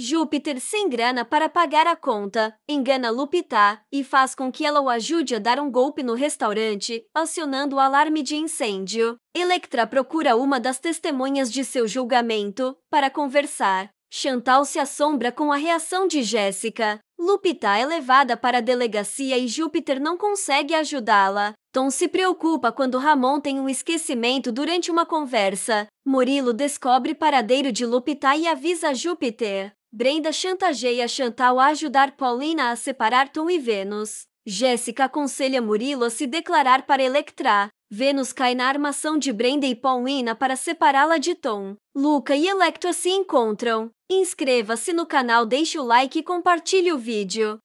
Júpiter, sem grana para pagar a conta, engana Lupita e faz com que ela o ajude a dar um golpe no restaurante, acionando o alarme de incêndio. Electra procura uma das testemunhas de seu julgamento para conversar. Chantal se assombra com a reação de Jéssica. Lupita é levada para a delegacia e Júpiter não consegue ajudá-la. Tom se preocupa quando Ramon tem um esquecimento durante uma conversa. Murilo descobre paradeiro de Lupita e avisa Júpiter. Brenda chantageia Chantal a ajudar Paulina a separar Tom e Vênus. Jéssica aconselha Murilo a se declarar para Electra. Vênus cai na armação de Brenda e Paulina para separá-la de Tom. Luca e Electra se encontram. Inscreva-se no canal, deixe o like e compartilhe o vídeo.